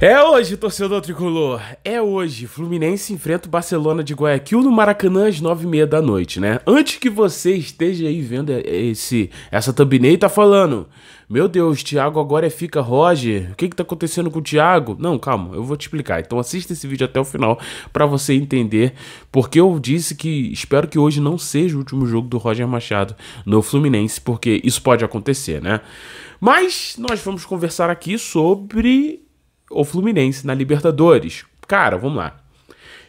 É hoje, torcedor tricolor. É hoje. Fluminense enfrenta o Barcelona de Guayaquil no Maracanã às nove e meia da noite, né? Antes que você esteja aí vendo esse, essa thumbnail, tá falando: Meu Deus, Thiago agora é fica Roger. O que que tá acontecendo com o Thiago? Não, calma, eu vou te explicar. Então assista esse vídeo até o final para você entender. Porque eu disse que espero que hoje não seja o último jogo do Roger Machado no Fluminense, porque isso pode acontecer, né? Mas nós vamos conversar aqui sobre ou Fluminense na Libertadores. Cara, vamos lá.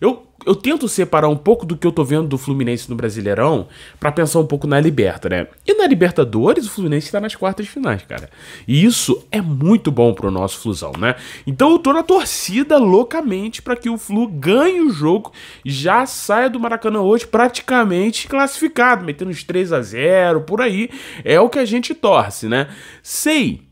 Eu, eu tento separar um pouco do que eu tô vendo do Fluminense no Brasileirão para pensar um pouco na Liberta, né? E na Libertadores, o Fluminense está nas quartas finais, cara. E isso é muito bom pro nosso Flusão, né? Então eu tô na torcida loucamente para que o Flu ganhe o jogo, já saia do Maracanã hoje praticamente classificado, metendo uns 3 a 0 por aí. É o que a gente torce, né? Sei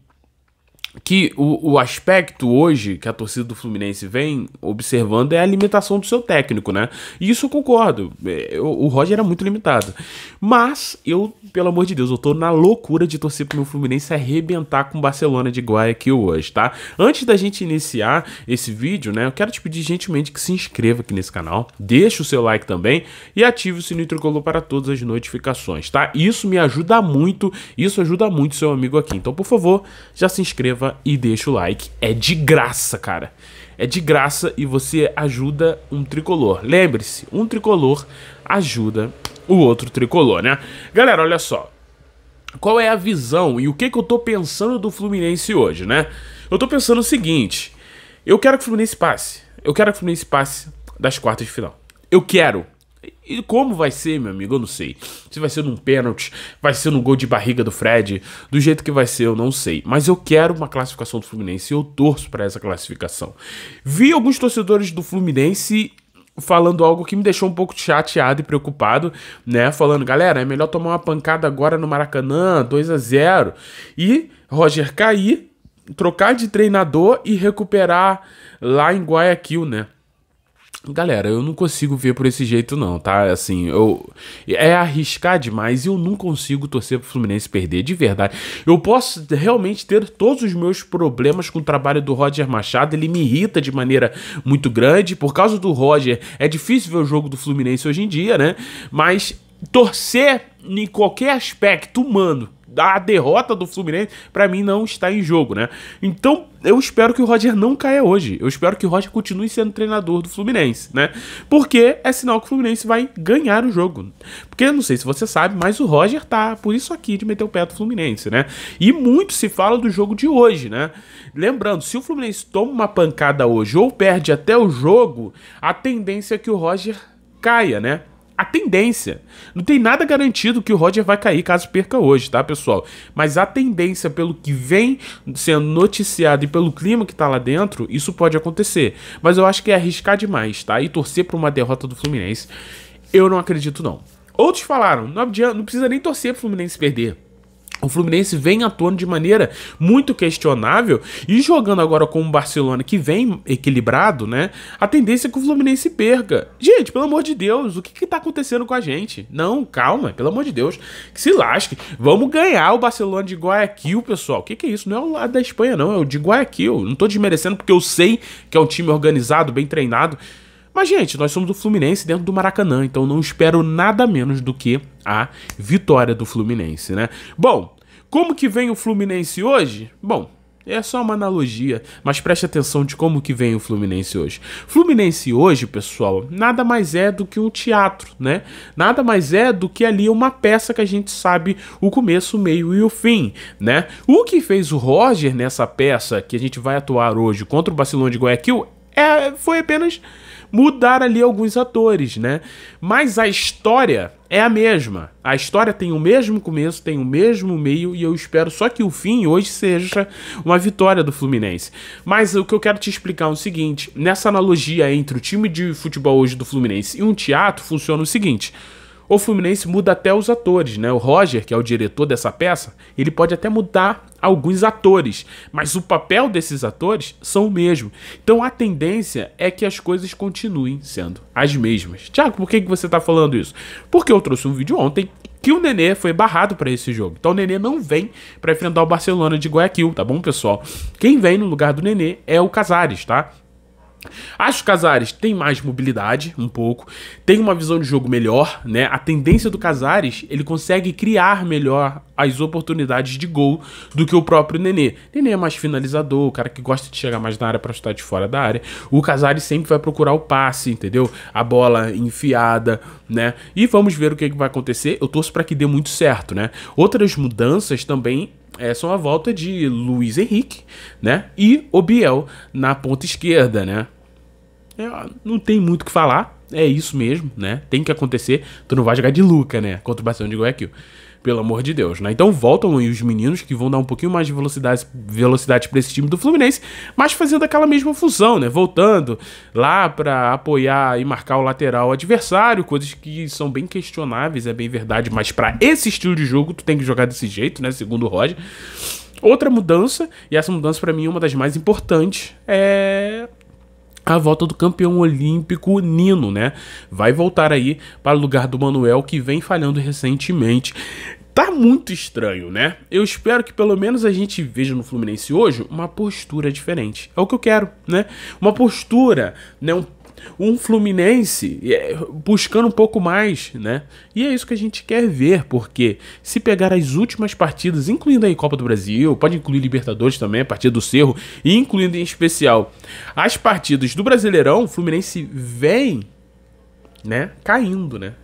que o, o aspecto hoje que a torcida do Fluminense vem observando é a limitação do seu técnico, né? E isso eu concordo. É, eu, o Roger era muito limitado. Mas eu, pelo amor de Deus, eu tô na loucura de torcer pro meu Fluminense arrebentar com o Barcelona de Guayaquil hoje, tá? Antes da gente iniciar esse vídeo, né? Eu quero te pedir gentilmente que se inscreva aqui nesse canal, deixa o seu like também e ative o sininho tricolor para todas as notificações, tá? Isso me ajuda muito, isso ajuda muito seu amigo aqui. Então, por favor, já se inscreva e deixa o like. É de graça, cara. É de graça e você ajuda um tricolor. Lembre-se, um tricolor ajuda o outro tricolor, né? Galera, olha só. Qual é a visão e o que, que eu tô pensando do Fluminense hoje, né? Eu tô pensando o seguinte: eu quero que o Fluminense passe. Eu quero que o Fluminense passe das quartas de final. Eu quero. E como vai ser, meu amigo, eu não sei. Se vai ser num pênalti, vai ser num gol de barriga do Fred, do jeito que vai ser, eu não sei. Mas eu quero uma classificação do Fluminense e eu torço para essa classificação. Vi alguns torcedores do Fluminense falando algo que me deixou um pouco chateado e preocupado, né? Falando, galera, é melhor tomar uma pancada agora no Maracanã, 2 a 0 e Roger cair, trocar de treinador e recuperar lá em Guayaquil, né? Galera, eu não consigo ver por esse jeito, não, tá? Assim, eu. É arriscar demais e eu não consigo torcer pro Fluminense perder, de verdade. Eu posso realmente ter todos os meus problemas com o trabalho do Roger Machado, ele me irrita de maneira muito grande. Por causa do Roger, é difícil ver o jogo do Fluminense hoje em dia, né? Mas torcer em qualquer aspecto humano a derrota do Fluminense, para mim, não está em jogo, né? Então, eu espero que o Roger não caia hoje. Eu espero que o Roger continue sendo treinador do Fluminense, né? Porque é sinal que o Fluminense vai ganhar o jogo. Porque, não sei se você sabe, mas o Roger tá por isso aqui de meter o pé do Fluminense, né? E muito se fala do jogo de hoje, né? Lembrando, se o Fluminense toma uma pancada hoje ou perde até o jogo, a tendência é que o Roger caia, né? a tendência. Não tem nada garantido que o Roger vai cair caso perca hoje, tá, pessoal? Mas a tendência, pelo que vem sendo noticiado e pelo clima que tá lá dentro, isso pode acontecer. Mas eu acho que é arriscar demais, tá? E torcer pra uma derrota do Fluminense, eu não acredito, não. Outros falaram, não, adianta, não precisa nem torcer pro Fluminense perder. O Fluminense vem atuando de maneira muito questionável e jogando agora com o Barcelona que vem equilibrado, né? A tendência é que o Fluminense perca. Gente, pelo amor de Deus, o que que tá acontecendo com a gente? Não, calma, pelo amor de Deus, que se lasque. Vamos ganhar o Barcelona de Guayaquil, pessoal. O que que é isso? Não é o lado da Espanha não, é o de Guayaquil. Não tô desmerecendo porque eu sei que é um time organizado, bem treinado. Mas, gente, nós somos do Fluminense dentro do Maracanã, então não espero nada menos do que a vitória do Fluminense, né? Bom, como que vem o Fluminense hoje? Bom, é só uma analogia, mas preste atenção de como que vem o Fluminense hoje. Fluminense hoje, pessoal, nada mais é do que um teatro, né? Nada mais é do que ali uma peça que a gente sabe o começo, o meio e o fim, né? O que fez o Roger nessa peça que a gente vai atuar hoje contra o Barcelona de Guayaquil é, foi apenas mudar ali alguns atores, né? Mas a história é a mesma. A história tem o mesmo começo, tem o mesmo meio e eu espero só que o fim hoje seja uma vitória do Fluminense. Mas o que eu quero te explicar é o seguinte: nessa analogia entre o time de futebol hoje do Fluminense e um teatro, funciona o seguinte o Fluminense muda até os atores, né? O Roger, que é o diretor dessa peça, ele pode até mudar alguns atores, mas o papel desses atores são o mesmo. Então a tendência é que as coisas continuem sendo as mesmas. Tiago, por que, que você está falando isso? Porque eu trouxe um vídeo ontem que o Nenê foi barrado para esse jogo. Então o Nenê não vem para enfrentar o Barcelona de Guayaquil, tá bom, pessoal? Quem vem no lugar do Nenê é o Casares, tá? Acho que o Casares tem mais mobilidade, um pouco, tem uma visão de jogo melhor, né? A tendência do Casares, ele consegue criar melhor as oportunidades de gol do que o próprio Nenê. Nenê é mais finalizador, o cara que gosta de chegar mais na área para chutar de fora da área. O Casares sempre vai procurar o passe, entendeu? A bola enfiada, né? E vamos ver o que, é que vai acontecer. Eu torço para que dê muito certo, né? Outras mudanças também é, só uma volta de Luiz Henrique, né? E Biel na ponta esquerda, né? É, não tem muito o que falar, é isso mesmo, né? Tem que acontecer. Tu não vai jogar de Luca, né? Contra o Barcelona de Guayaquil pelo amor de Deus, né? Então voltam aí os meninos que vão dar um pouquinho mais de velocidade, velocidade para esse time do Fluminense, mas fazendo aquela mesma função, né? Voltando lá para apoiar e marcar o lateral adversário, coisas que são bem questionáveis, é bem verdade, mas para esse estilo de jogo tu tem que jogar desse jeito, né? Segundo o Roger. Outra mudança, e essa mudança para mim é uma das mais importantes, é a volta do campeão olímpico Nino, né? Vai voltar aí para o lugar do Manuel que vem falhando recentemente. Tá muito estranho, né? Eu espero que pelo menos a gente veja no Fluminense hoje uma postura diferente. É o que eu quero, né? Uma postura, né? Um um Fluminense é, buscando um pouco mais, né? E é isso que a gente quer ver, porque se pegar as últimas partidas, incluindo aí Copa do Brasil, pode incluir Libertadores também, a partida do Cerro, e incluindo em especial as partidas do Brasileirão, o Fluminense vem, né, caindo, né?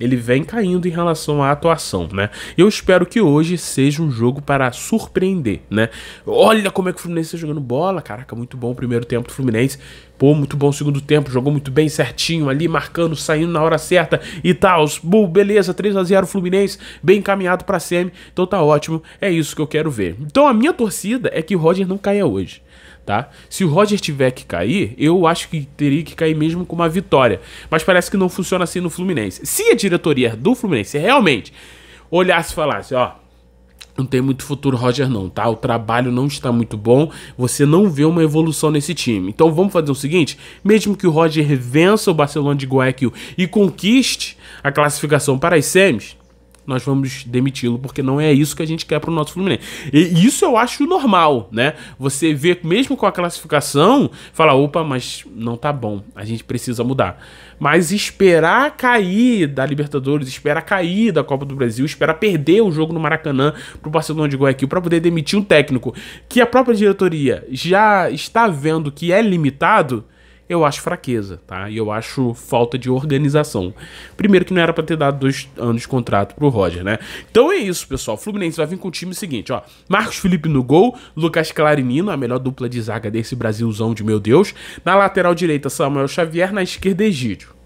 ele vem caindo em relação à atuação, né? Eu espero que hoje seja um jogo para surpreender, né? Olha como é que o Fluminense está jogando bola, caraca, muito bom o primeiro tempo do Fluminense. Pô, muito bom o segundo tempo, jogou muito bem certinho ali, marcando, saindo na hora certa e tal. beleza, 3 a 0 Fluminense, bem encaminhado para a semi. Então tá ótimo, é isso que eu quero ver. Então a minha torcida é que o Roger não caia hoje. Tá? Se o Roger tiver que cair, eu acho que teria que cair mesmo com uma vitória. Mas parece que não funciona assim no Fluminense. Se a diretoria do Fluminense realmente olhasse e falasse, ó, não tem muito futuro, Roger, não, tá? O trabalho não está muito bom, você não vê uma evolução nesse time. Então vamos fazer o seguinte: mesmo que o Roger vença o Barcelona de Guayaquil e conquiste a classificação para as semis, nós vamos demiti-lo, porque não é isso que a gente quer para o nosso Fluminense. E isso eu acho normal, né? Você vê, mesmo com a classificação, falar, opa, mas não tá bom, a gente precisa mudar. Mas esperar cair da Libertadores, esperar cair da Copa do Brasil, esperar perder o jogo no Maracanã para o Barcelona de Guayaquil para poder demitir um técnico que a própria diretoria já está vendo que é limitado, eu acho fraqueza, tá? E eu acho falta de organização. Primeiro que não era para ter dado dois anos de contrato pro Roger, né? Então é isso, pessoal. O Fluminense vai vir com o time seguinte, ó. Marcos Felipe no gol, Lucas Clarinino, a melhor dupla de zaga desse Brasilzão de meu Deus. Na lateral direita, Samuel Xavier, na esquerda, Egídio.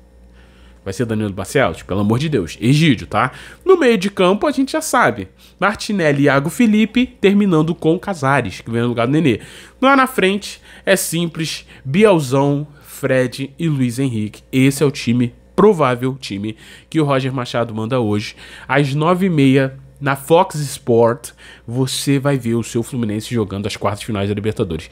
Vai ser Danilo Barcelos? Pelo amor de Deus. Egídio, tá? No meio de campo, a gente já sabe. Martinelli e Iago Felipe, terminando com Casares, que vem no lugar do Nenê. Lá na frente, é simples. Bielzão, Fred e Luiz Henrique. Esse é o time, provável time, que o Roger Machado manda hoje. Às nove e meia na Fox Sport, você vai ver o seu Fluminense jogando as quartas finais da Libertadores.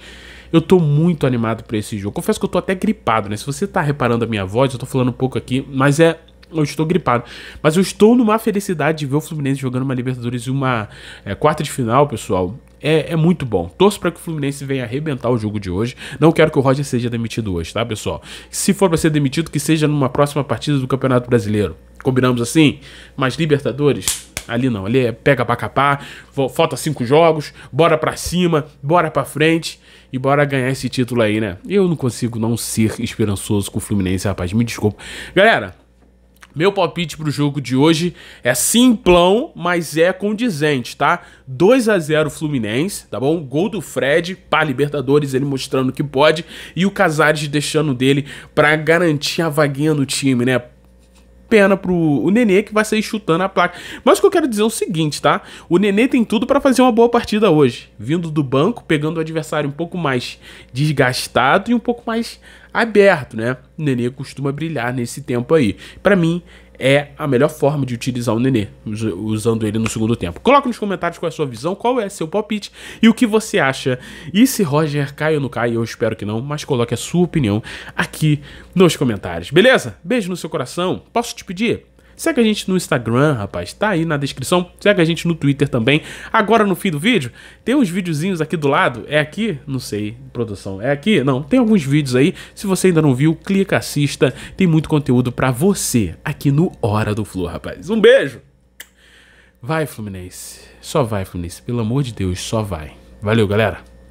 Eu tô muito animado para esse jogo. Confesso que eu tô até gripado, né? Se você tá reparando a minha voz, eu tô falando um pouco aqui, mas é eu estou gripado. Mas eu estou numa felicidade de ver o Fluminense jogando uma Libertadores e uma é, quarta de final, pessoal. É, é muito bom. Torço para que o Fluminense venha arrebentar o jogo de hoje. Não quero que o Roger seja demitido hoje, tá, pessoal? Se for para ser demitido, que seja numa próxima partida do Campeonato Brasileiro. Combinamos assim? Mas Libertadores, Ali não, ali é pega pra capar, falta cinco jogos, bora pra cima, bora pra frente e bora ganhar esse título aí, né? Eu não consigo não ser esperançoso com o Fluminense, rapaz, me desculpa. Galera, meu palpite pro jogo de hoje é simplão, mas é condizente, tá? 2 a 0 Fluminense, tá bom? Gol do Fred para Libertadores, ele mostrando que pode e o Casares deixando dele para garantir a vaguinha no time, né? pena pro o Nenê, que vai sair chutando a placa. Mas o que eu quero dizer é o seguinte, tá? O Nenê tem tudo para fazer uma boa partida hoje. Vindo do banco, pegando o adversário um pouco mais desgastado e um pouco mais aberto, né? O Nenê costuma brilhar nesse tempo aí. Para mim, é a melhor forma de utilizar o Nenê, usando ele no segundo tempo. Coloca nos comentários qual é a sua visão, qual é seu palpite e o que você acha. E se Roger cai ou não cai, eu espero que não, mas coloque a sua opinião aqui nos comentários, beleza? Beijo no seu coração, posso te pedir? Segue a gente no Instagram, rapaz, tá aí na descrição. Segue a gente no Twitter também. Agora no fim do vídeo, tem uns videozinhos aqui do lado. É aqui? Não sei, produção. É aqui? Não, tem alguns vídeos aí. Se você ainda não viu, clica, assista. Tem muito conteúdo para você aqui no Hora do Flor, rapaz. Um beijo! Vai, Fluminense. Só vai, Fluminense. Pelo amor de Deus, só vai. Valeu, galera.